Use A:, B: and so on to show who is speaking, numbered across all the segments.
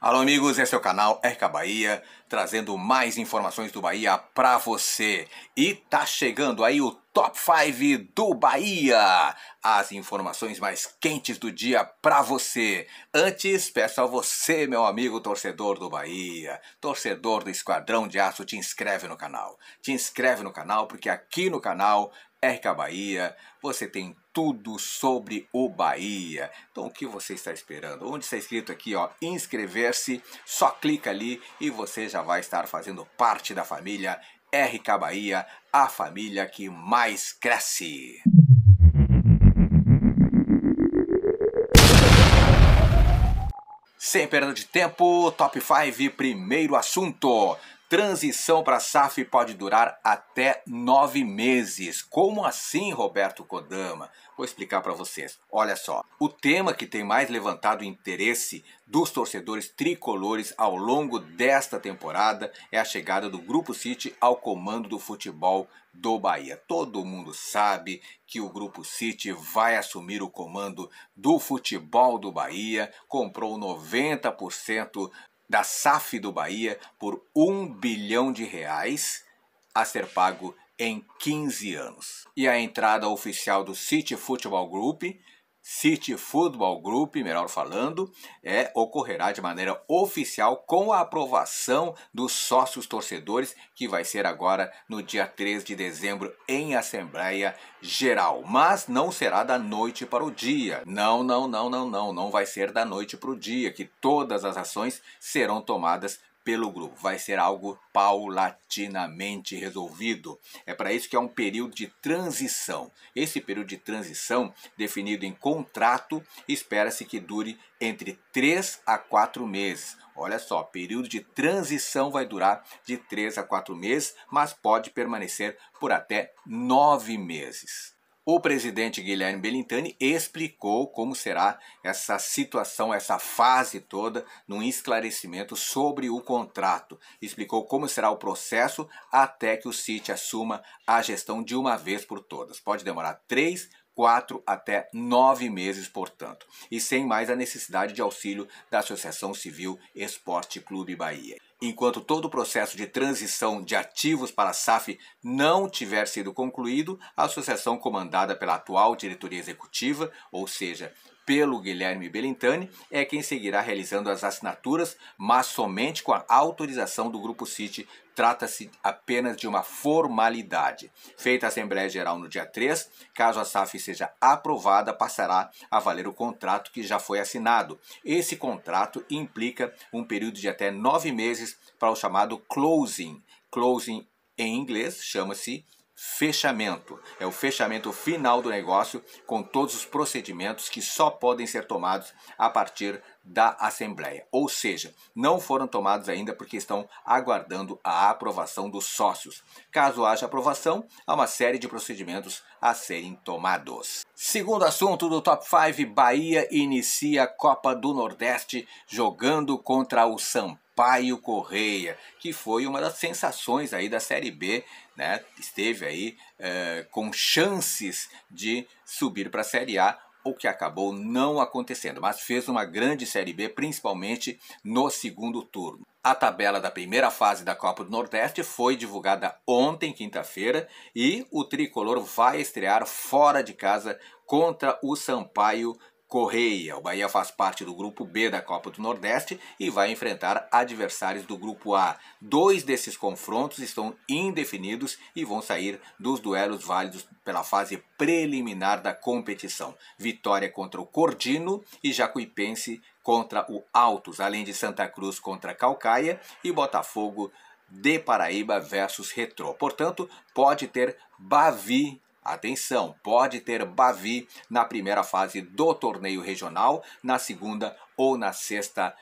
A: Alô amigos, esse é o canal RK Bahia, trazendo mais informações do Bahia para você. E tá chegando aí o Top 5 do Bahia, as informações mais quentes do dia para você. Antes, peço a você, meu amigo torcedor do Bahia, torcedor do Esquadrão de Aço, te inscreve no canal. Te inscreve no canal porque aqui no canal RK Bahia você tem tudo sobre o Bahia. Então, o que você está esperando? Onde está escrito aqui, ó, inscrever-se, só clica ali e você já vai estar fazendo parte da família RK Bahia, a família que mais cresce. Sem perda de tempo, top 5, primeiro assunto. Transição para SAF pode durar até nove meses. Como assim, Roberto Kodama? Vou explicar para vocês. Olha só, o tema que tem mais levantado o interesse dos torcedores tricolores ao longo desta temporada é a chegada do Grupo City ao comando do futebol do Bahia. Todo mundo sabe que o Grupo City vai assumir o comando do futebol do Bahia, comprou 90% da SAF do Bahia por 1 bilhão de reais a ser pago em 15 anos. E a entrada oficial do City Football Group City Football Group, melhor falando, é, ocorrerá de maneira oficial com a aprovação dos sócios torcedores, que vai ser agora no dia 3 de dezembro em Assembleia Geral. Mas não será da noite para o dia. Não, não, não, não, não. Não vai ser da noite para o dia, que todas as ações serão tomadas pelo grupo, vai ser algo paulatinamente resolvido. É para isso que é um período de transição. Esse período de transição, definido em contrato, espera-se que dure entre 3 a 4 meses. Olha só, período de transição vai durar de 3 a 4 meses, mas pode permanecer por até 9 meses. O presidente Guilherme Bellintani explicou como será essa situação, essa fase toda, num esclarecimento sobre o contrato. Explicou como será o processo até que o CIT assuma a gestão de uma vez por todas. Pode demorar três, quatro até nove meses, portanto, e sem mais a necessidade de auxílio da Associação Civil Esporte Clube Bahia. Enquanto todo o processo de transição de ativos para a SAF não tiver sido concluído, a associação comandada pela atual diretoria executiva, ou seja, pelo Guilherme Belintani, é quem seguirá realizando as assinaturas, mas somente com a autorização do Grupo City. Trata-se apenas de uma formalidade. Feita a Assembleia Geral no dia 3, caso a SAF seja aprovada, passará a valer o contrato que já foi assinado. Esse contrato implica um período de até nove meses para o chamado closing. Closing em inglês chama-se fechamento. É o fechamento final do negócio com todos os procedimentos que só podem ser tomados a partir da Assembleia. Ou seja, não foram tomados ainda porque estão aguardando a aprovação dos sócios. Caso haja aprovação, há uma série de procedimentos a serem tomados. Segundo assunto do Top 5, Bahia inicia a Copa do Nordeste jogando contra o Sampaio Correia, que foi uma das sensações aí da Série B, né? Esteve aí é, com chances de subir para a Série A, o que acabou não acontecendo, mas fez uma grande Série B, principalmente no segundo turno. A tabela da primeira fase da Copa do Nordeste foi divulgada ontem, quinta-feira, e o tricolor vai estrear fora de casa contra o Sampaio Correia. O Bahia faz parte do grupo B da Copa do Nordeste e vai enfrentar adversários do grupo A. Dois desses confrontos estão indefinidos e vão sair dos duelos válidos pela fase preliminar da competição. Vitória contra o Cordino e Jacuipense contra o Altos, além de Santa Cruz contra Calcaia e Botafogo de Paraíba versus Retrô. Portanto, pode ter Bavi Atenção, pode ter Bavi na primeira fase do torneio regional, na segunda ou na sexta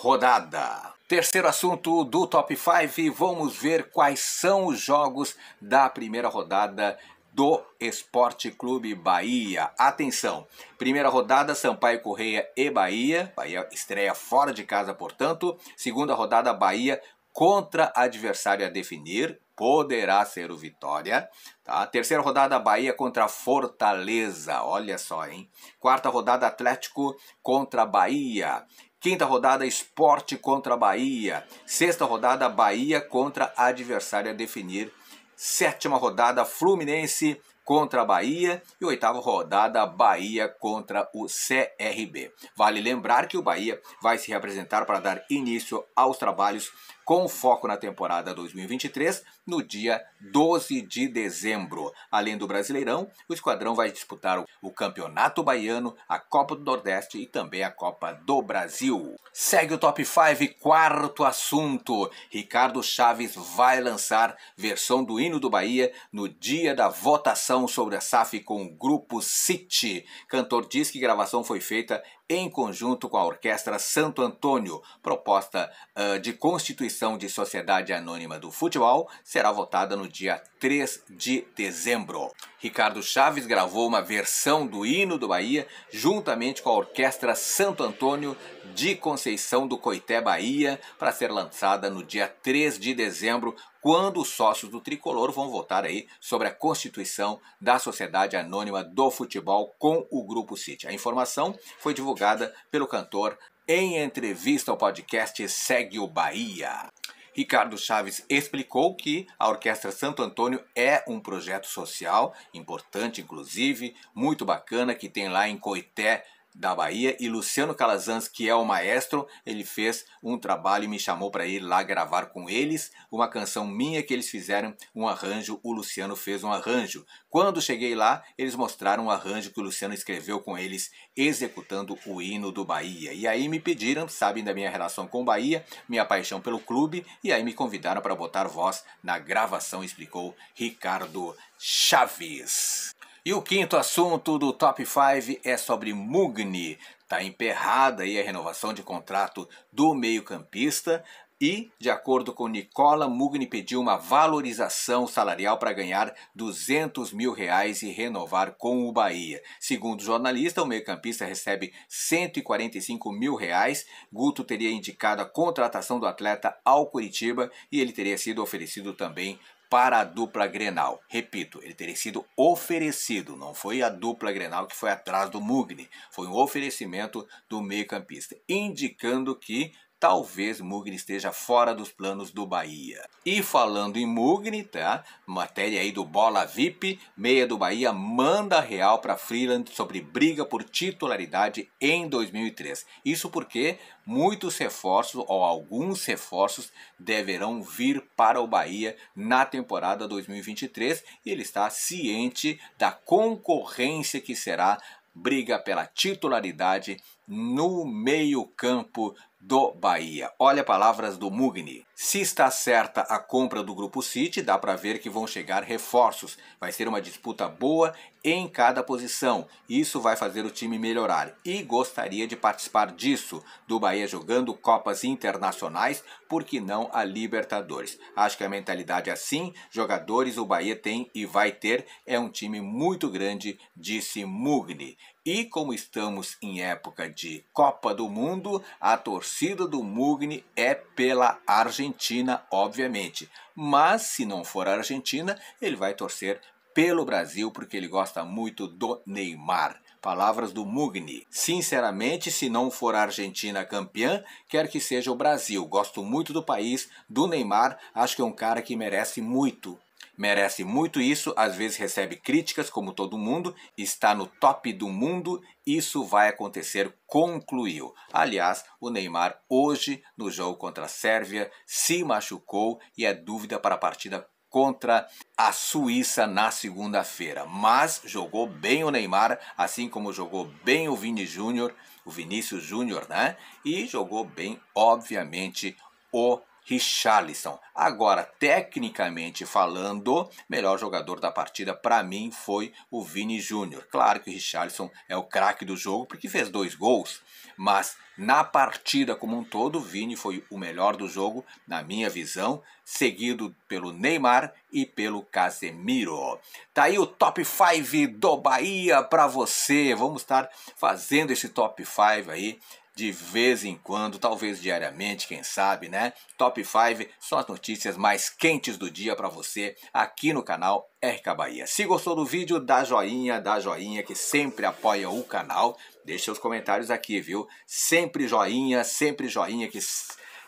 A: rodada. Terceiro assunto do Top 5, vamos ver quais são os jogos da primeira rodada do Esporte Clube Bahia. Atenção, primeira rodada Sampaio Correia e Bahia. Bahia estreia fora de casa, portanto. Segunda rodada Bahia contra adversário a definir, poderá ser o Vitória. Tá? Terceira rodada, Bahia contra Fortaleza. Olha só, hein? Quarta rodada, Atlético contra Bahia. Quinta rodada, Esporte contra Bahia. Sexta rodada, Bahia contra adversário a definir, sétima rodada Fluminense contra a Bahia e oitava rodada Bahia contra o CRB. Vale lembrar que o Bahia vai se representar para dar início aos trabalhos com foco na temporada 2023, no dia 12 de dezembro. Além do Brasileirão, o esquadrão vai disputar o Campeonato Baiano, a Copa do Nordeste e também a Copa do Brasil. Segue o Top 5, quarto assunto. Ricardo Chaves vai lançar versão do hino do Bahia no dia da votação sobre a SAF com o Grupo City. Cantor diz que gravação foi feita em conjunto com a Orquestra Santo Antônio. Proposta uh, de constituição de Sociedade Anônima do Futebol será votada no dia 3 de dezembro. Ricardo Chaves gravou uma versão do hino do Bahia juntamente com a Orquestra Santo Antônio de Conceição do Coité Bahia para ser lançada no dia 3 de dezembro quando os sócios do tricolor vão votar aí sobre a constituição da Sociedade Anônima do Futebol com o Grupo City. A informação foi divulgada pelo cantor em entrevista ao podcast Segue o Bahia. Ricardo Chaves explicou que a Orquestra Santo Antônio é um projeto social importante, inclusive, muito bacana, que tem lá em Coité, da Bahia e Luciano Calazans, que é o maestro, ele fez um trabalho e me chamou para ir lá gravar com eles uma canção minha que eles fizeram um arranjo, o Luciano fez um arranjo. Quando cheguei lá, eles mostraram um arranjo que o Luciano escreveu com eles executando o hino do Bahia. E aí me pediram, sabem da minha relação com o Bahia, minha paixão pelo clube, e aí me convidaram para botar voz na gravação, explicou Ricardo Chaves. E o quinto assunto do Top 5 é sobre Mugni. Está emperrada aí a renovação de contrato do meio-campista. E, de acordo com Nicola, Mugni pediu uma valorização salarial para ganhar 200 mil reais e renovar com o Bahia. Segundo o jornalista, o meio-campista recebe 145 mil reais. Guto teria indicado a contratação do atleta ao Curitiba e ele teria sido oferecido também para a dupla Grenal. Repito, ele teria sido oferecido, não foi a dupla Grenal que foi atrás do Mugni, foi um oferecimento do meio-campista, indicando que talvez Mugni esteja fora dos planos do Bahia. E falando em Mugni, tá? Matéria aí do Bola VIP, meia do Bahia manda real para Freeland sobre briga por titularidade em 2003. Isso porque muitos reforços ou alguns reforços deverão vir para o Bahia na temporada 2023 e ele está ciente da concorrência que será briga pela titularidade no meio-campo do Bahia. Olha palavras do Mugni. Se está certa a compra do Grupo City, dá para ver que vão chegar reforços. Vai ser uma disputa boa em cada posição. Isso vai fazer o time melhorar e gostaria de participar disso, do Bahia jogando Copas Internacionais, por que não a Libertadores. Acho que a mentalidade é assim, jogadores o Bahia tem e vai ter, é um time muito grande, disse Mugni. E como estamos em época de Copa do Mundo, a torcida do Mugni é pela Argentina. Argentina, obviamente. Mas se não for a Argentina, ele vai torcer pelo Brasil porque ele gosta muito do Neymar. Palavras do Mugni. Sinceramente, se não for a Argentina campeã, quer que seja o Brasil. Gosto muito do país, do Neymar. Acho que é um cara que merece muito merece muito isso, às vezes recebe críticas, como todo mundo, está no top do mundo, isso vai acontecer, concluiu. Aliás, o Neymar hoje, no jogo contra a Sérvia, se machucou e é dúvida para a partida contra a Suíça na segunda-feira. Mas jogou bem o Neymar, assim como jogou bem o Vini Júnior, o Vinícius Júnior, né? E jogou bem, obviamente, o Richarlison. Agora, tecnicamente falando, melhor jogador da partida para mim foi o Vini Júnior. Claro que o Richarlison é o craque do jogo porque fez dois gols, mas na partida como um todo, o Vini foi o melhor do jogo, na minha visão, seguido pelo Neymar e pelo Casemiro. Tá aí o top 5 do Bahia para você. Vamos estar fazendo esse top 5 aí de vez em quando, talvez diariamente, quem sabe, né? Top 5 são as notícias mais quentes do dia para você aqui no canal RK Bahia. Se gostou do vídeo, dá joinha, dá joinha que sempre apoia o canal. Deixe seus comentários aqui, viu? Sempre joinha, sempre joinha que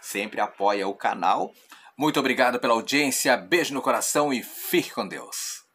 A: sempre apoia o canal. Muito obrigado pela audiência, beijo no coração e fique com Deus.